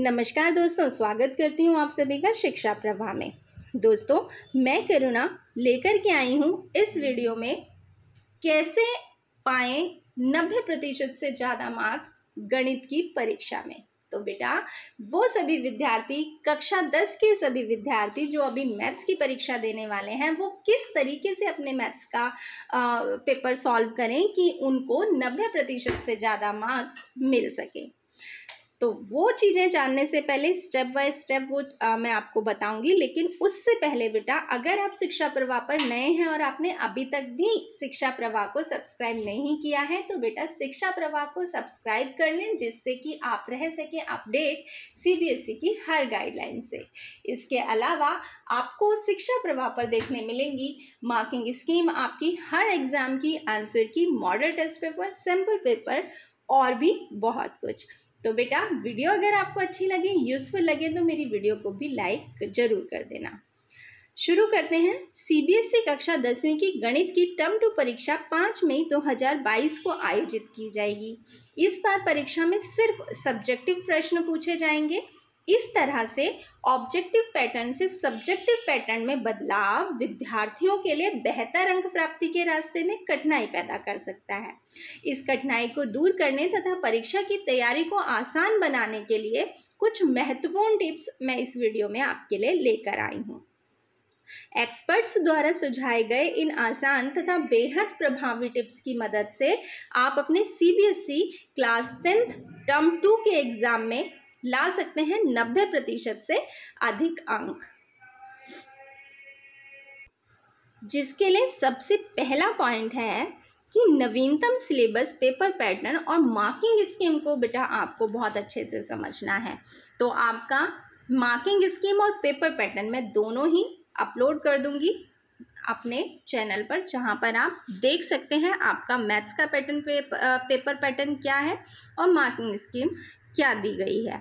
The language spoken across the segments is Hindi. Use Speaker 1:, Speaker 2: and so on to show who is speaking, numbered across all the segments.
Speaker 1: नमस्कार दोस्तों स्वागत करती हूँ आप सभी का शिक्षा प्रभा में दोस्तों मैं करुणा लेकर के आई हूँ इस वीडियो में कैसे पाएँ नब्बे प्रतिशत से ज़्यादा मार्क्स गणित की परीक्षा में तो बेटा वो सभी विद्यार्थी कक्षा दस के सभी विद्यार्थी जो अभी मैथ्स की परीक्षा देने वाले हैं वो किस तरीके से अपने मैथ्स का आ, पेपर सॉल्व करें कि उनको नब्बे प्रतिशत से ज़्यादा मार्क्स मिल सकें तो वो चीज़ें जानने से पहले स्टेप बाय स्टेप वो आ, मैं आपको बताऊंगी लेकिन उससे पहले बेटा अगर आप शिक्षा प्रवाह पर नए हैं और आपने अभी तक भी शिक्षा प्रवाह को सब्सक्राइब नहीं किया है तो बेटा शिक्षा प्रवाह को सब्सक्राइब कर लें जिससे कि आप रह सकें अपडेट सीबीएसई e की हर गाइडलाइन से इसके अलावा आपको शिक्षा प्रवाह पर देखने मिलेंगी मार्किंग स्कीम आपकी हर एग्ज़ाम की आंसर की model test paper sample paper और भी बहुत कुछ तो बेटा वीडियो अगर आपको अच्छी लगे यूज़फुल लगे तो मेरी वीडियो को भी लाइक ज़रूर कर देना शुरू करते हैं सीबीएसई e कक्षा दसवीं की गणित की टर्म टू परीक्षा पाँच मई दो हज़ार बाईस को आयोजित की जाएगी इस बार परीक्षा में सिर्फ सब्जेक्टिव प्रश्न पूछे जाएंगे इस तरह से ऑब्जेक्टिव पैटर्न से सब्जेक्टिव पैटर्न में बदलाव विद्यार्थियों के लिए बेहतर अंक प्राप्ति के रास्ते में कठिनाई पैदा कर सकता है इस कठिनाई को दूर करने तथा परीक्षा की तैयारी को आसान बनाने के लिए कुछ महत्वपूर्ण टिप्स मैं इस वीडियो में आपके लिए लेकर आई हूँ एक्सपर्ट्स द्वारा सुझाए गए इन आसान तथा बेहद प्रभावी टिप्स की मदद से आप अपने C class tenth term two के एग्ज़ाम में ला सकते हैं नब्बे प्रतिशत से अधिक अंक जिसके लिए सबसे पहला पॉइंट है कि नवीनतम सिलेबस पेपर पैटर्न और मार्किंग स्कीम को बेटा आपको बहुत अच्छे से समझना है तो आपका मार्किंग स्कीम और पेपर पैटर्न मैं दोनों ही अपलोड कर दूंगी अपने चैनल पर जहाँ पर आप देख सकते हैं आपका मैथ्स का पैटर्न पेपर पैटर्न क्या है और मार्किंग स्कीम क्या दी गई है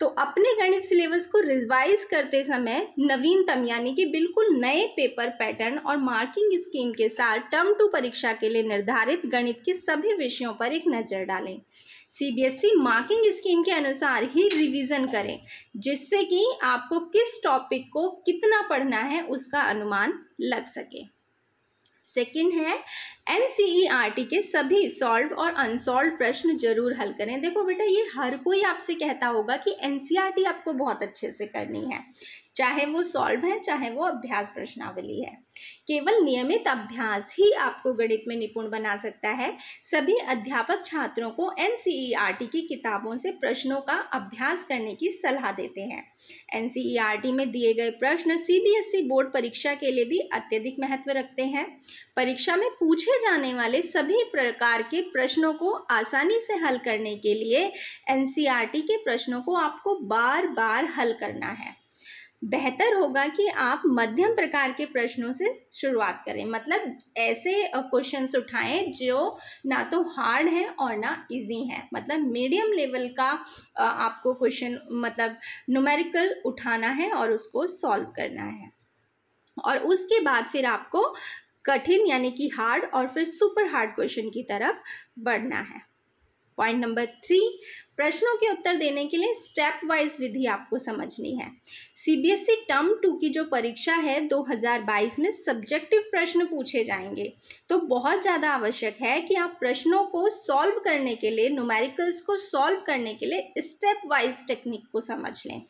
Speaker 1: तो अपने गणित सिलेबस को रिवाइज करते समय नवीनतम यानी कि बिल्कुल नए पेपर पैटर्न और मार्किंग स्कीम के साथ टर्म टू परीक्षा के लिए निर्धारित गणित के सभी विषयों पर एक नज़र डालें सीबीएसई मार्किंग स्कीम के अनुसार ही रिवीजन करें जिससे कि आपको किस टॉपिक को कितना पढ़ना है उसका अनुमान लग सके सेकेंड है एन e के सभी सॉल्व और अनसॉल्व प्रश्न जरूर हल करें देखो बेटा ये हर कोई आपसे कहता होगा कि एन e आपको बहुत अच्छे से करनी है चाहे वो सॉल्व है चाहे वो अभ्यास प्रश्नावली है केवल नियमित अभ्यास ही आपको गणित में निपुण बना सकता है सभी अध्यापक छात्रों को एन e की किताबों से प्रश्नों का अभ्यास करने की सलाह देते हैं एन e में दिए गए प्रश्न सी e बोर्ड परीक्षा के लिए भी अत्यधिक महत्व रखते हैं परीक्षा में पूछे जाने वाले सभी प्रकार के प्रश्नों को आसानी से हल करने के लिए एन के प्रश्नों को आपको बार बार हल करना है बेहतर होगा कि आप मध्यम प्रकार के प्रश्नों से शुरुआत करें मतलब ऐसे क्वेश्चंस उठाएं जो ना तो हार्ड हैं और ना इजी हैं मतलब मीडियम लेवल का आपको क्वेश्चन मतलब नुमेरिकल उठाना है और उसको सॉल्व करना है और उसके बाद फिर आपको कठिन यानी कि हार्ड और फिर सुपर हार्ड क्वेश्चन की तरफ बढ़ना है पॉइंट नंबर थ्री प्रश्नों के उत्तर देने के लिए स्टेप वाइज विधि आपको समझनी है सीबीएसई टर्म टू की जो परीक्षा है 2022 में सब्जेक्टिव प्रश्न पूछे जाएंगे तो बहुत ज़्यादा आवश्यक है कि आप प्रश्नों को सॉल्व करने के लिए न्यूमेरिकल्स को सॉल्व करने के लिए स्टेप वाइज टेक्निक को समझ लें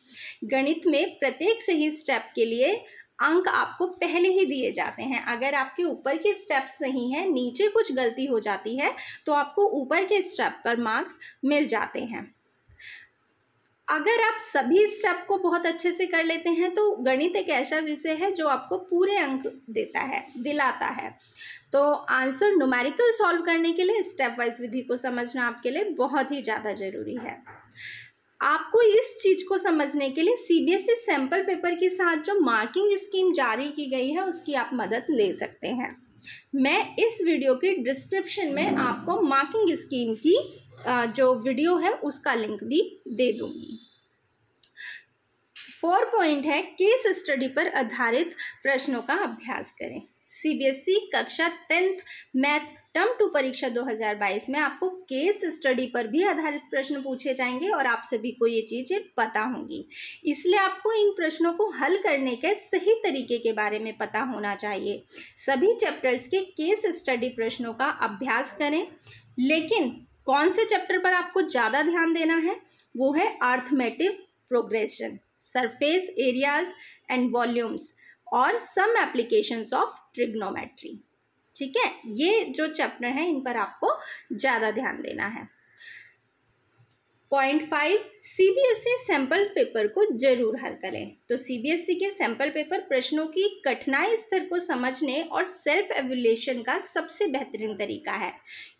Speaker 1: गणित में प्रत्येक सही स्टेप के लिए अंक आपको पहले ही दिए जाते हैं अगर आपके ऊपर के स्टेप्स नहीं है नीचे कुछ गलती हो जाती है तो आपको ऊपर के स्टेप पर मार्क्स मिल जाते हैं अगर आप सभी स्टेप को बहुत अच्छे से कर लेते हैं तो गणित एक ऐसा विषय है जो आपको पूरे अंक देता है दिलाता है तो आंसर नुमेरिकल सॉल्व करने के लिए स्टेप वाइज विधि को समझना आपके लिए बहुत ही ज़्यादा ज़रूरी है आपको इस चीज़ को समझने के लिए C B S E sample paper के साथ जो मार्किंग स्कीम जारी की गई है उसकी आप मदद ले सकते हैं मैं इस वीडियो के डिस्क्रिप्शन में आपको मार्किंग स्कीम की जो वीडियो है उसका लिंक भी दे दूँगी फोर पॉइंट है केस स्टडी पर आधारित प्रश्नों का अभ्यास करें सीबीएसई e कक्षा टेंथ मैथ्स टर्म टू परीक्षा 2022 में आपको केस स्टडी पर भी आधारित प्रश्न पूछे जाएंगे और आप सभी को ये चीज़ें पता होंगी इसलिए आपको इन प्रश्नों को हल करने के सही तरीके के बारे में पता होना चाहिए सभी चैप्टर्स के केस स्टडी प्रश्नों का अभ्यास करें लेकिन कौन से चैप्टर पर आपको ज़्यादा ध्यान देना है वो है arithmetic progression surface areas and volumes और सम एप्लीकेशंस ऑफ ट्रिग्नोमेट्री ठीक है ये जो चैप्टर है इन पर आपको ज़्यादा ध्यान देना है point five C B S E sample paper को जरूर हल करें तो सी बी एस ई के सैम्पल पेपर प्रश्नों की कठिनाई स्तर को समझने और सेल्फ एवुलेशन का सबसे बेहतरीन तरीका है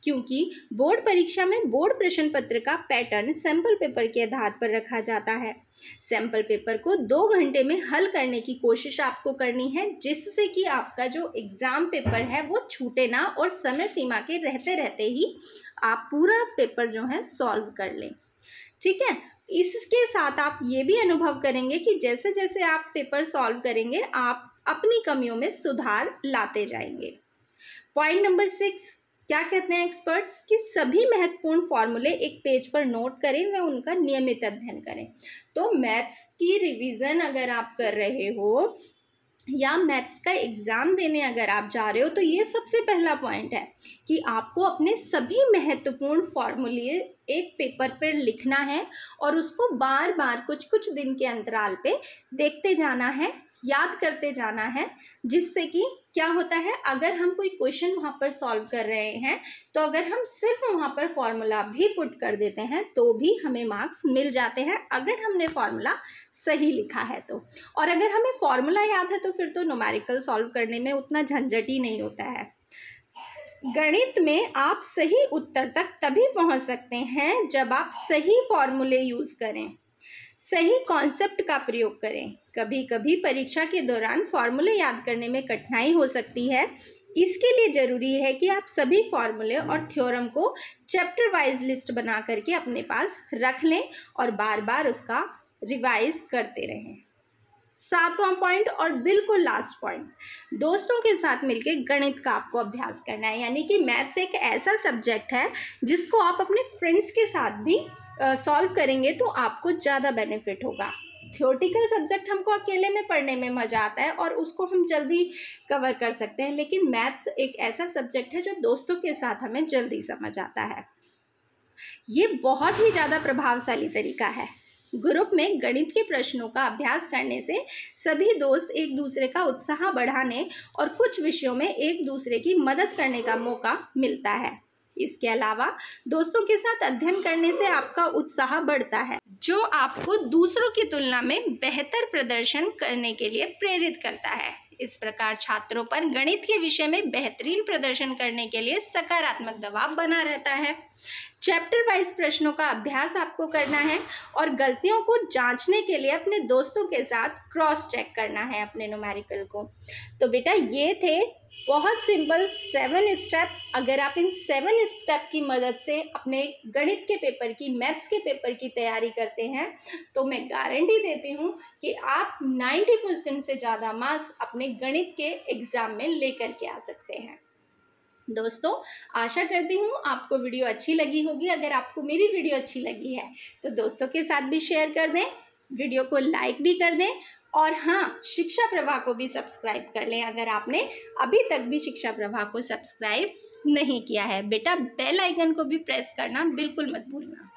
Speaker 1: क्योंकि बोर्ड परीक्षा में बोर्ड प्रश्न पत्र का पैटर्न सैंपल पेपर के आधार पर रखा जाता है सैंपल पेपर को दो घंटे में हल करने की कोशिश आपको करनी है जिससे कि आपका जो एग्ज़ाम पेपर है वो छूटे ना और समय सीमा के रहते रहते ही आप पूरा पेपर जो है सॉल्व कर लें ठीक है इसके साथ आप ये भी अनुभव करेंगे कि जैसे जैसे आप पेपर सॉल्व करेंगे आप अपनी कमियों में सुधार लाते जाएंगे पॉइंट नंबर सिक्स क्या कहते हैं एक्सपर्ट्स कि सभी महत्वपूर्ण फॉर्मूले एक पेज पर नोट करें व उनका नियमित अध्ययन करें तो मैथ्स की रिवीजन अगर आप कर रहे हो या मैथ्स का एग्ज़ाम देने अगर आप जा रहे हो तो ये सबसे पहला पॉइंट है कि आपको अपने सभी महत्वपूर्ण फॉर्मूले एक पेपर पर लिखना है और उसको बार बार कुछ कुछ दिन के अंतराल पे देखते जाना है याद करते जाना है जिससे कि क्या होता है अगर हम कोई क्वेश्चन वहाँ पर सॉल्व कर रहे हैं तो अगर हम सिर्फ वहाँ पर फॉर्मूला भी पुट कर देते हैं तो भी हमें मार्क्स मिल जाते हैं अगर हमने फॉर्मूला सही लिखा है तो और अगर हमें फॉर्मूला याद है तो फिर तो नोमेरिकल सॉल्व करने में उतना झंझट ही नहीं होता है गणित में आप सही उत्तर तक तभी पहुंच सकते हैं जब आप सही फॉर्मूले यूज़ करें सही कॉन्सेप्ट का प्रयोग करें कभी कभी परीक्षा के दौरान फॉर्मूले याद करने में कठिनाई हो सकती है इसके लिए ज़रूरी है कि आप सभी फॉर्मूले और थ्योरम को चैप्टर वाइज लिस्ट बना करके अपने पास रख लें और बार बार उसका रिवाइज करते रहें सातवां पॉइंट और बिल्कुल लास्ट पॉइंट दोस्तों के साथ मिलकर गणित का आपको अभ्यास करना है यानी कि मैथ्स एक ऐसा सब्जेक्ट है जिसको आप अपने फ्रेंड्स के साथ भी सॉल्व करेंगे तो आपको ज़्यादा बेनिफिट होगा थियोटिकल सब्जेक्ट हमको अकेले में पढ़ने में मज़ा आता है और उसको हम जल्दी कवर कर सकते हैं लेकिन मैथ्स एक ऐसा सब्जेक्ट है जो दोस्तों के साथ हमें जल्दी समझ आता है ये बहुत ही ज़्यादा प्रभावशाली तरीका है ग्रुप में गणित के प्रश्नों का अभ्यास करने से सभी दोस्त एक दूसरे का उत्साह बढ़ाने और कुछ विषयों में एक दूसरे की मदद करने का मौका मिलता है इसके अलावा दोस्तों के साथ अध्ययन करने से आपका उत्साह बढ़ता है जो आपको दूसरों की तुलना में बेहतर प्रदर्शन करने के लिए प्रेरित करता है इस प्रकार छात्रों पर गणित के विषय में बेहतरीन प्रदर्शन करने के लिए सकारात्मक दबाव बना रहता है चैप्टर वाइज प्रश्नों का अभ्यास आपको करना है और गलतियों को जांचने के लिए अपने दोस्तों के साथ क्रॉस चेक करना है अपने नुमेरिकल को तो बेटा ये थे बहुत सिंपल सेवन स्टेप अगर आप इन सेवन स्टेप की मदद से अपने गणित के पेपर की मैथ्स के पेपर की तैयारी करते हैं तो मैं गारंटी देती हूँ कि आप नाइन्टी परसेंट से ज़्यादा मार्क्स अपने गणित के एग्ज़ाम में लेकर के आ सकते हैं दोस्तों आशा करती हूँ आपको वीडियो अच्छी लगी होगी अगर आपको मेरी वीडियो अच्छी लगी है तो दोस्तों के साथ भी शेयर कर दें वीडियो को लाइक भी कर दें और हाँ शिक्षा प्रभा को भी सब्सक्राइब कर लें अगर आपने अभी तक भी शिक्षा प्रभा को सब्सक्राइब नहीं किया है बेटा बेल आइकन को भी प्रेस करना बिल्कुल मत भूलना